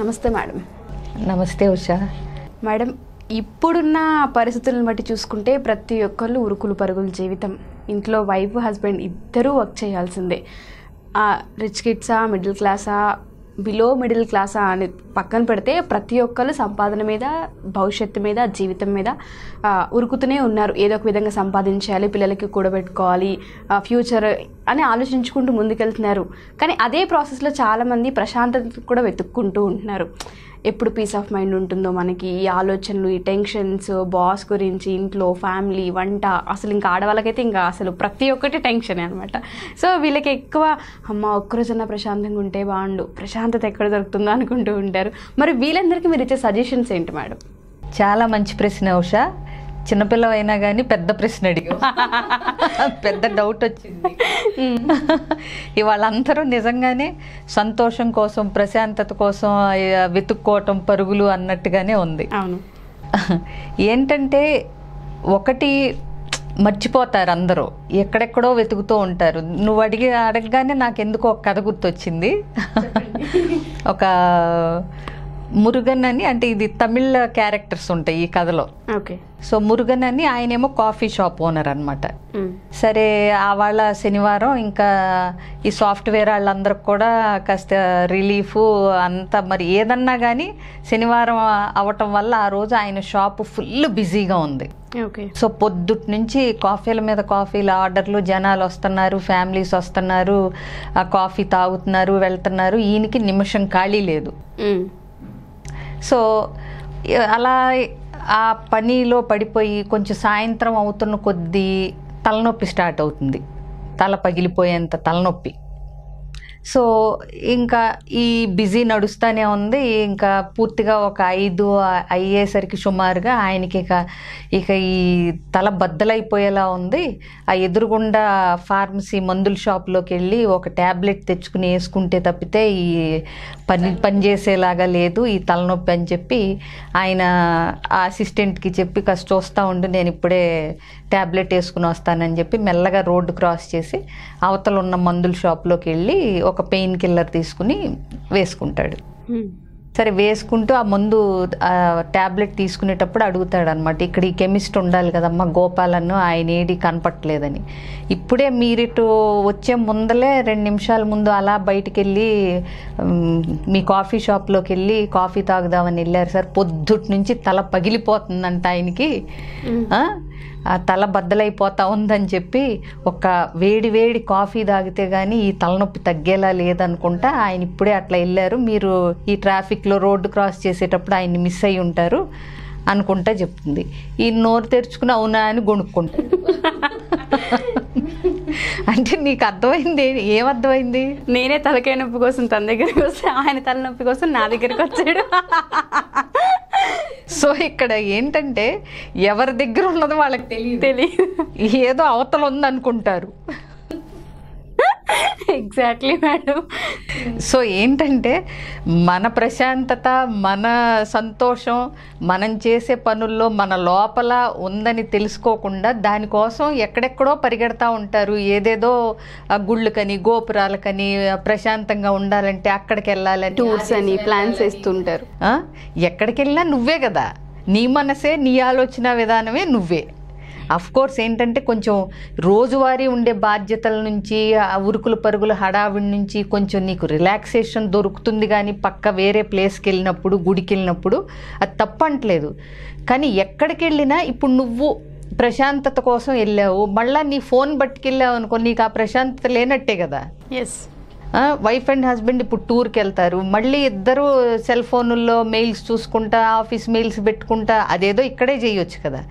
నమస్తే మేడం నమస్తే ఉషా మేడం ఇప్పుడున్న పరిస్థితులను బట్టి చూసుకుంటే ప్రతి ఒక్కళ్ళు ఉరుకులు పరుగులు జీవితం ఇంట్లో వైఫ్ హస్బెండ్ ఇద్దరూ వర్క్ చేయాల్సిందే రిచ్ కిడ్సా మిడిల్ క్లాసా బిలో మిడిల్ క్లాస్ అని పక్కన పెడితే ప్రతి ఒక్కరు సంపాదన మీద భవిష్యత్తు మీద జీవితం మీద ఉరుకుతూనే ఉన్నారు ఏదో ఒక విధంగా సంపాదించాలి పిల్లలకి కూడబెట్టుకోవాలి ఫ్యూచర్ అని ఆలోచించుకుంటూ ముందుకెళ్తున్నారు కానీ అదే ప్రాసెస్లో చాలామంది ప్రశాంతత కూడా వెతుక్కుంటూ ఉంటున్నారు ఎప్పుడు పీస్ ఆఫ్ మైండ్ ఉంటుందో మనకి ఈ ఆలోచనలు ఈ టెన్షన్స్ బాస్ గురించి ఇంట్లో ఫ్యామిలీ వంట అసలు ఇంకా ఆడవాళ్ళకైతే ఇంకా అసలు ప్రతి ఒక్కటి టెన్షనే అనమాట సో వీళ్ళకి ఎక్కువ అమ్మ ఒక్కరోజన్నా ప్రశాంతంగా ఉంటే బాగుండు ప్రశాంతత ఎక్కడ దొరుకుతుందో అనుకుంటూ ఉంటారు మరి వీళ్ళందరికీ మీరు ఇచ్చే సజెషన్స్ ఏంటి మేడం చాలా మంచి ప్రశ్న ఉషా చిన్నపిల్లవైనా కానీ పెద్ద ప్రశ్న అడిగా పెద్ద డౌట్ వచ్చింది ఇవాళ అందరూ నిజంగానే సంతోషం కోసం ప్రశాంతత కోసం వెతుక్కోవటం పరుగులు అన్నట్టుగానే ఉంది ఏంటంటే ఒకటి మర్చిపోతారు అందరూ ఎక్కడెక్కడో వెతుకుతూ ఉంటారు నువ్వు అడిగి అడగగానే నాకు ఎందుకో ఒక కథ గుర్తొచ్చింది ఒక మురుగన్ అని అంటే ఇది తమిళ క్యారెక్టర్స్ ఉంటాయి ఈ కథలో ఓకే సో మురుగన్ అని ఆయనేమో కాఫీ షాప్ ఓనర్ అనమాట సరే ఆ వాళ్ళ శనివారం ఇంకా ఈ సాఫ్ట్వేర్ వాళ్ళందరికి కూడా కాస్త రిలీఫ్ అంతా మరి ఏదన్నా కానీ శనివారం అవటం వల్ల ఆ రోజు ఆయన షాప్ ఫుల్ బిజీగా ఉంది సో పొద్దుట్ నుంచి కాఫీల మీద కాఫీల ఆర్డర్లు జనాలు వస్తున్నారు ఫ్యామిలీస్ వస్తున్నారు ఆ కాఫీ తాగుతున్నారు వెళ్తున్నారు ఈయనకి నిమిషం ఖాళీ లేదు సో అలా ఆ పనిలో పడిపోయి కొంచెం సాయంత్రం అవుతున్న కొద్దీ తలనొప్పి స్టార్ట్ అవుతుంది తల పగిలిపోయేంత తలనొప్పి సో ఇంకా ఈ బిజీ నడుస్తూనే ఉంది ఇంకా పూర్తిగా ఒక ఐదు అయ్యేసరికి సుమారుగా ఆయనకి ఇక ఇక ఈ తల బద్దలైపోయేలా ఉంది ఆ ఎదురుగుండా ఫార్మసీ మందుల షాప్లోకి వెళ్ళి ఒక ట్యాబ్లెట్ తెచ్చుకుని వేసుకుంటే తప్పితే ఈ పని పనిచేసేలాగా లేదు ఈ తలనొప్పి అని చెప్పి ఆయన ఆ అసిస్టెంట్కి చెప్పి కాస్త వస్తూ ఉండి నేను ఇప్పుడే ట్యాబ్లెట్ వేసుకుని వస్తానని చెప్పి మెల్లగా రోడ్డు క్రాస్ చేసి అవతల ఉన్న మందుల షాప్లోకి వెళ్ళి ఒక ఒక పెయిన్ కిల్లర్ తీసుకుని వేసుకుంటాడు సరే వేసుకుంటూ ఆ ముందు ట్యాబ్లెట్ తీసుకునేటప్పుడు అడుగుతాడు అనమాట ఇక్కడ ఈ కెమిస్ట్ ఉండాలి కదమ్మా గోపాలన్ను ఆయన ఏడి కనపట్టలేదని ఇప్పుడే మీరు ఇటు వచ్చే ముందలే రెండు నిమిషాల ముందు అలా బయటికి వెళ్ళి మీ కాఫీ షాప్లోకి వెళ్ళి కాఫీ తాగుదామని వెళ్ళారు సార్ పొద్దుటి నుంచి తల పగిలిపోతుందంట ఆయనకి తల బద్దలైపోతా ఉందని చెప్పి ఒక వేడి వేడి కాఫీ తాగితే కానీ ఈ తలనొప్పి తగ్గేలా లేదనుకుంటా ఆయన ఇప్పుడే అట్లా వెళ్ళారు మీరు ఈ ట్రాఫిక్లో రోడ్డు క్రాస్ చేసేటప్పుడు ఆయన్ని మిస్ అయి ఉంటారు అనుకుంటా చెప్తుంది ఈ నోరు తెరుచుకుని అవునా అని గొణుక్కుంటాడు అంటే నీకు అర్థమైంది ఏమర్థమైంది నేనే తలకాయ నొప్పి కోసం తన దగ్గరికి వస్తే ఆయన తలనొప్పి కోసం నా దగ్గరికి వచ్చాడు సో ఇక్కడ ఏంటంటే ఎవరి దగ్గర ఉన్నదో వాళ్ళకి తెలియదు తెలియదు ఏదో అవతల ఉందనుకుంటారు ఎగ్జాక్ట్లీ మేడం సో ఏంటంటే మన ప్రశాంతత మన సంతోషం మనం చేసే పనుల్లో మన లోపల ఉందని తెలుసుకోకుండా దానికోసం ఎక్కడెక్కడో పరిగెడతా ఉంటారు ఏదేదో గుళ్ళుకని గోపురాలకని ప్రశాంతంగా ఉండాలంటే అక్కడికి వెళ్ళాలని టూర్స్ అని ప్లాన్స్ వేస్తుంటారు ఎక్కడికి వెళ్ళినా నువ్వే కదా నీ మనసే నీ ఆలోచన విధానమే నువ్వే కోర్స్ ఏంటంటే కొంచెం రోజువారీ ఉండే బాధ్యతల నుంచి ఉరుకుల పరుగుల హడావిడి నుంచి కొంచెం నీకు రిలాక్సేషన్ దొరుకుతుంది కానీ పక్క వేరే ప్లేస్కి వెళ్ళినప్పుడు గుడికి వెళ్ళినప్పుడు అది తప్పంటలేదు కానీ ఎక్కడికి వెళ్ళినా ఇప్పుడు నువ్వు ప్రశాంతత కోసం వెళ్ళావు మళ్ళీ నీ ఫోన్ పట్టుకెళ్ళావు అనుకో నీకు ఆ ప్రశాంతత లేనట్టే కదా ఎస్ వైఫ్ అండ్ హస్బెండ్ ఇప్పుడు టూర్కి వెళ్తారు మళ్ళీ ఇద్దరు సెల్ ఫోనుల్లో మెయిల్స్ చూసుకుంటా ఆఫీస్ మెయిల్స్ పెట్టుకుంటా అదేదో ఇక్కడే చేయొచ్చు కదా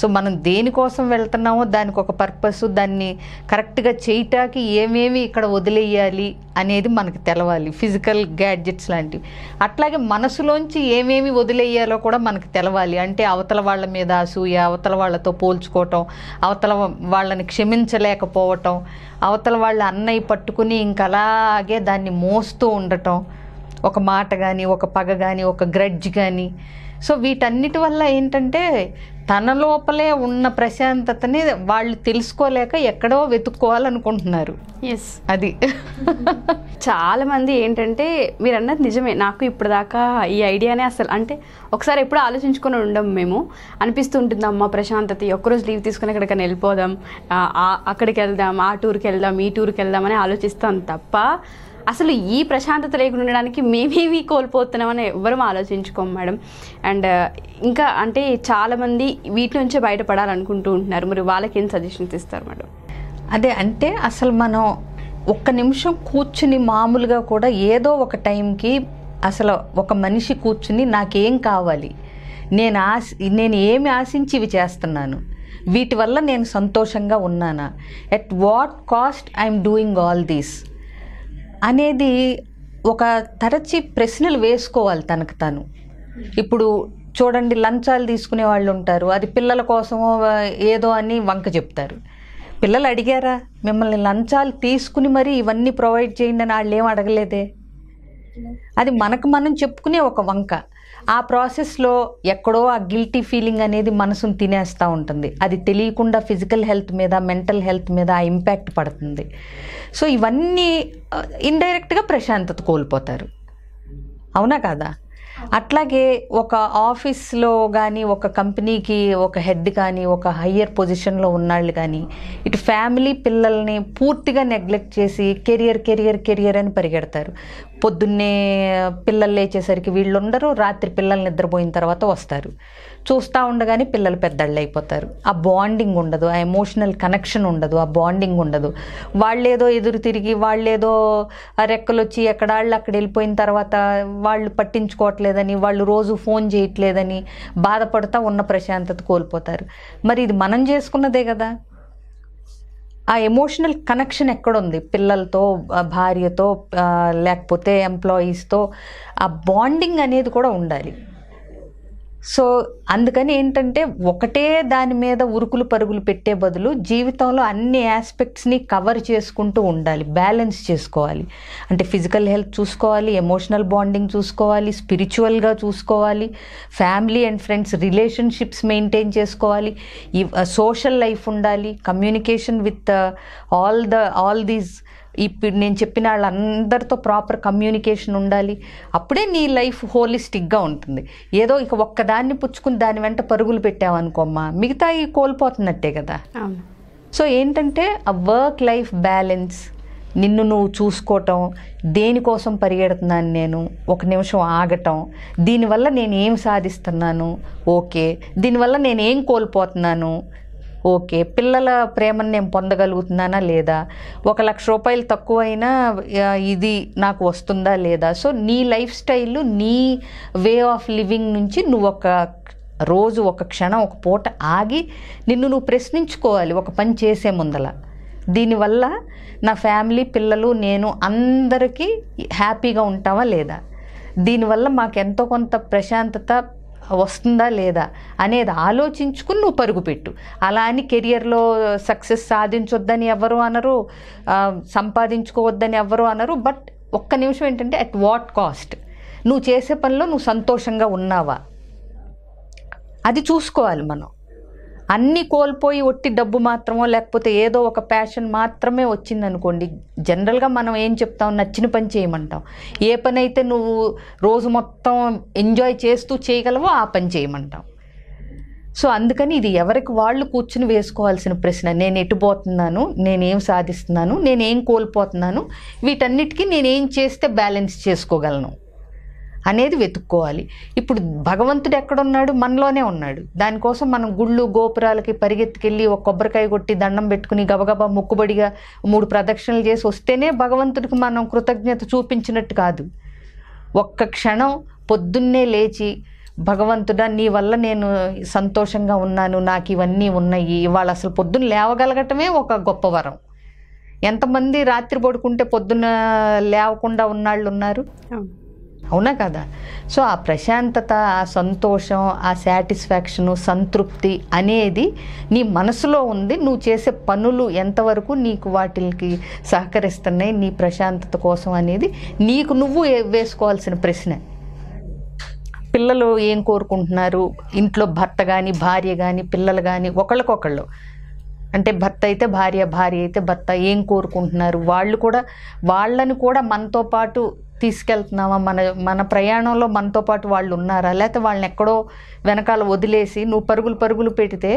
సో మనం దేనికోసం వెళ్తున్నామో దానికి ఒక పర్పస్ దాన్ని కరెక్ట్గా చేయటానికి ఏమేమి ఇక్కడ వదిలేయాలి అనేది మనకు తెలవాలి ఫిజికల్ గ్యాడ్జెట్స్ లాంటివి అట్లాగే మనసులోంచి ఏమేమి వదిలేయాలో కూడా మనకు తెలవాలి అంటే అవతల వాళ్ళ మీద అసూయ అవతల వాళ్ళతో పోల్చుకోవటం అవతల వాళ్ళని క్షమించలేకపోవటం అవతల వాళ్ళ అన్నయ్య పట్టుకుని ఇంకలాగే దాన్ని మోస్తూ ఉండటం ఒక మాట కానీ ఒక పగ కానీ ఒక గ్రడ్జ్ కానీ సో వీటన్నిటి వల్ల ఏంటంటే తన లోపలే ఉన్న ప్రశాంతతని వాళ్ళు తెలుసుకోలేక ఎక్కడో వెతుక్కోవాలనుకుంటున్నారు ఎస్ అది చాలా మంది ఏంటంటే మీరు అన్నది నిజమే నాకు ఇప్పుడు దాకా ఈ ఐడియానే అసలు అంటే ఒకసారి ఎప్పుడు ఆలోచించుకొని ఉండం మేము అనిపిస్తుంటుంది అమ్మ ప్రశాంతత ఒక్కరోజు లీవ్ తీసుకుని ఎక్కడికైనా వెళ్ళిపోదాం అక్కడికి వెళ్దాం ఆ టూర్కి వెళ్దాం ఈ టూర్కి వెళ్దాం అని ఆలోచిస్తాం తప్ప అసలు ఈ ప్రశాంతత లేకుండా ఉండడానికి మేమేమి కోల్పోతున్నామని ఎవ్వరూ ఆలోచించుకోం మేడం అండ్ ఇంకా అంటే చాలామంది వీటి నుంచే బయటపడాలనుకుంటూ ఉంటున్నారు మరి వాళ్ళకి ఏం సజెషన్స్ ఇస్తారు మేడం అదే అంటే అసలు మనం ఒక్క నిమిషం కూర్చుని మామూలుగా కూడా ఏదో ఒక టైంకి అసలు ఒక మనిషి కూర్చుని నాకేం కావాలి నేను ఆశ నేను ఏమి ఆశించి ఇవి చేస్తున్నాను వీటి వల్ల నేను సంతోషంగా ఉన్నానా at what cost I'm doing all these అనేది ఒక తరచి ప్రశ్నలు వేసుకోవాలి తనకు తను ఇప్పుడు చూడండి లంచాలు తీసుకునే వాళ్ళు ఉంటారు అది పిల్లల కోసమో ఏదో అని వంక చెప్తారు పిల్లలు అడిగారా మిమ్మల్ని లంచాలు తీసుకుని మరి ఇవన్నీ ప్రొవైడ్ చేయండి అని వాళ్ళు ఏం అడగలేదే అది మనకు మనం చెప్పుకునే ఒక వంక ఆ ప్రాసెస్లో ఎక్కడో ఆ గిల్టీ ఫీలింగ్ అనేది మనసును తినేస్తూ ఉంటుంది అది తెలియకుండా ఫిజికల్ హెల్త్ మీద మెంటల్ హెల్త్ మీద ఆ ఇంపాక్ట్ పడుతుంది సో ఇవన్నీ ఇండైరెక్ట్గా ప్రశాంతత కోల్పోతారు అవునా కాదా అట్లాగే ఒక ఆఫీస్లో కానీ ఒక కంపెనీకి ఒక హెడ్ కానీ ఒక హయ్యర్ పొజిషన్లో ఉన్నాళ్ళు కానీ ఇటు ఫ్యామిలీ పిల్లల్ని పూర్తిగా నెగ్లెక్ట్ చేసి కెరియర్ కెరియర్ కెరియర్ అని పరిగెడతారు పొద్దున్నే పిల్లలు లేచేసరికి వీళ్ళు ఉండరు రాత్రి పిల్లలు నిద్రపోయిన తర్వాత వస్తారు చూస్తూ ఉండగానే పిల్లలు పెద్దళ్ళు అయిపోతారు ఆ బాండింగ్ ఉండదు ఆ ఎమోషనల్ కనెక్షన్ ఉండదు ఆ బాండింగ్ ఉండదు వాళ్ళేదో ఎదురు తిరిగి వాళ్ళేదో రెక్కలు వచ్చి ఎక్కడాళ్ళు అక్కడ వెళ్ళిపోయిన తర్వాత వాళ్ళు పట్టించుకోవట్లేదని వాళ్ళు రోజు ఫోన్ చేయట్లేదని బాధపడుతూ ఉన్న ప్రశాంతత కోల్పోతారు మరి ఇది మనం చేసుకున్నదే కదా ఆ ఎమోషనల్ కనెక్షన్ ఎక్కడుంది పిల్లలతో భార్యతో లేకపోతే ఎంప్లాయీస్తో ఆ బాండింగ్ అనేది కూడా ఉండాలి సో అందుకని ఏంటంటే ఒకటే దాని మీద ఉరుకులు పరుగులు పెట్టే బదులు జీవితంలో అన్ని ఆస్పెక్ట్స్ని కవర్ చేసుకుంటూ ఉండాలి బ్యాలెన్స్ చేసుకోవాలి అంటే ఫిజికల్ హెల్త్ చూసుకోవాలి ఎమోషనల్ బాండింగ్ చూసుకోవాలి స్పిరిచువల్గా చూసుకోవాలి family and friends relationships maintain చేసుకోవాలి సోషల్ లైఫ్ uh, ఉండాలి communication with all the all these ఇప్పుడు నేను చెప్పిన వాళ్ళందరితో ప్రాపర్ కమ్యూనికేషన్ ఉండాలి అప్పుడే నీ లైఫ్ హోలిస్టిక్గా ఉంటుంది ఏదో ఇక ఒక్కదాన్ని పుచ్చుకుని దాని వెంట పరుగులు పెట్టావనుకోమ్మా మిగతా ఈ కోల్పోతున్నట్టే కదా సో ఏంటంటే ఆ వర్క్ లైఫ్ బ్యాలెన్స్ నిన్ను నువ్వు చూసుకోవటం దేనికోసం పరిగెడుతున్నాను నేను ఒక నిమిషం ఆగటం దీనివల్ల నేను ఏం సాధిస్తున్నాను ఓకే దీనివల్ల నేనేం కోల్పోతున్నాను ఓకే పిల్లల ప్రేమను నేను పొందగలుగుతున్నానా లేదా ఒక లక్ష రూపాయలు తక్కువైనా ఇది నాకు వస్తుందా లేదా సో నీ లైఫ్ స్టైల్ నీ వే ఆఫ్ లివింగ్ నుంచి నువ్వు ఒక రోజు ఒక క్షణం ఒక పూట ఆగి నిన్ను నువ్వు ప్రశ్నించుకోవాలి ఒక పని చేసే ముందల దీనివల్ల నా ఫ్యామిలీ పిల్లలు నేను అందరికీ హ్యాపీగా ఉంటావా లేదా దీనివల్ల మాకు ఎంతో కొంత ప్రశాంతత వస్తుందా లేదా అనేది ఆలోచించుకుని నువ్వు పరుగుపెట్టు అలా అని కెరియర్లో సక్సెస్ సాధించొద్దని ఎవరు అనరు సంపాదించుకోవద్దని ఎవరు అనరు బట్ ఒక్క నిమిషం ఏంటంటే అట్ వాట్ కాస్ట్ నువ్వు చేసే పనిలో నువ్వు సంతోషంగా ఉన్నావా అది చూసుకోవాలి మనం అన్ని కోల్పోయి ఒట్టి డబ్బు మాత్రమో లేకపోతే ఏదో ఒక ప్యాషన్ మాత్రమే వచ్చిందనుకోండి జనరల్గా మనం ఏం చెప్తాం నచ్చిన పని చేయమంటాం ఏ పని అయితే నువ్వు రోజు మొత్తం ఎంజాయ్ చేస్తూ చేయగలవో ఆ పని చేయమంటాం సో అందుకని ఇది ఎవరికి వాళ్ళు కూర్చుని వేసుకోవాల్సిన ప్రశ్న నేను ఎటు పోతున్నాను నేనేం సాధిస్తున్నాను నేనేం కోల్పోతున్నాను వీటన్నిటికీ నేనేం చేస్తే బ్యాలెన్స్ చేసుకోగలను అనేది వెతుక్కోవాలి ఇప్పుడు భగవంతుడు ఎక్కడున్నాడు మనలోనే ఉన్నాడు దానికోసం మనం గుళ్ళు గోపురాలకి పరిగెత్తుకెళ్ళి ఒక కొబ్బరికాయ కొట్టి దండం పెట్టుకుని గబగబా ముక్కుబడిగా మూడు ప్రదక్షిణలు చేసి వస్తేనే భగవంతుడికి మనం కృతజ్ఞత చూపించినట్టు కాదు ఒక్క క్షణం పొద్దున్నే లేచి భగవంతుడా నీ వల్ల నేను సంతోషంగా ఉన్నాను నాకు ఇవన్నీ ఉన్నాయి ఇవాళ అసలు పొద్దున్న లేవగలగటమే ఒక గొప్ప వరం ఎంతమంది రాత్రి పడుకుంటే పొద్దున్న లేవకుండా ఉన్నాళ్ళు ఉన్నారు అవునా కదా సో ఆ ప్రశాంతత ఆ సంతోషం ఆ సాటిస్ఫాక్షను సంతృప్తి అనేది నీ మనసులో ఉంది నువ్వు చేసే పనులు ఎంతవరకు నీకు వాటికి సహకరిస్తున్నాయి నీ ప్రశాంతత కోసం అనేది నీకు నువ్వు వేసుకోవాల్సిన ప్రశ్న పిల్లలు ఏం కోరుకుంటున్నారు ఇంట్లో భర్త కానీ భార్య కానీ పిల్లలు కానీ ఒకళ్ళకొకళ్ళు అంటే భర్త అయితే భార్య భార్య అయితే భర్త ఏం కోరుకుంటున్నారు వాళ్ళు కూడా వాళ్ళని కూడా మనతో పాటు తీసుకెళ్తున్నావా మన మన ప్రయాణంలో మనతో పాటు వాళ్ళు ఉన్నారా లేకపోతే వాళ్ళని ఎక్కడో వెనకాల వదిలేసి నువ్వు పరుగులు పరుగులు పెడితే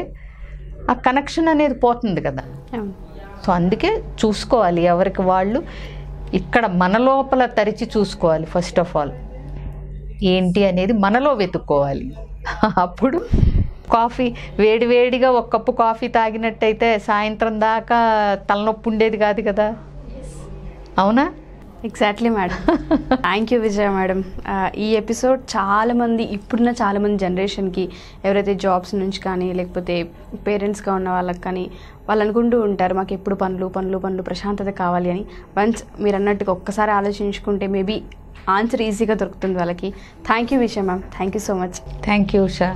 ఆ కనెక్షన్ అనేది పోతుంది కదా సో అందుకే చూసుకోవాలి ఎవరికి వాళ్ళు ఇక్కడ మన లోపల తరిచి చూసుకోవాలి ఫస్ట్ ఆఫ్ ఆల్ ఏంటి అనేది మనలో వెతుక్కోవాలి అప్పుడు కాఫీ వేడివేడిగా ఒక కప్పు కాఫీ తాగినట్టయితే సాయంత్రం దాకా తలనొప్పి ఉండేది కాదు కదా అవునా exactly madam thank you Vijaya madam ఈ ఎపిసోడ్ చాలామంది ఇప్పుడున్న చాలామంది జనరేషన్కి ఎవరైతే జాబ్స్ నుంచి కానీ లేకపోతే పేరెంట్స్గా ఉన్న వాళ్ళకి కానీ వాళ్ళు అనుకుంటూ ఉంటారు మాకు ఎప్పుడు పనులు పనులు పనులు ప్రశాంతత కావాలి అని వన్స్ మీరు అన్నట్టుగా ఒక్కసారి ఆలోచించుకుంటే మేబీ ఆన్సర్ ఈజీగా దొరుకుతుంది వాళ్ళకి థ్యాంక్ యూ విషయ ma'am thank you so much thank you Usha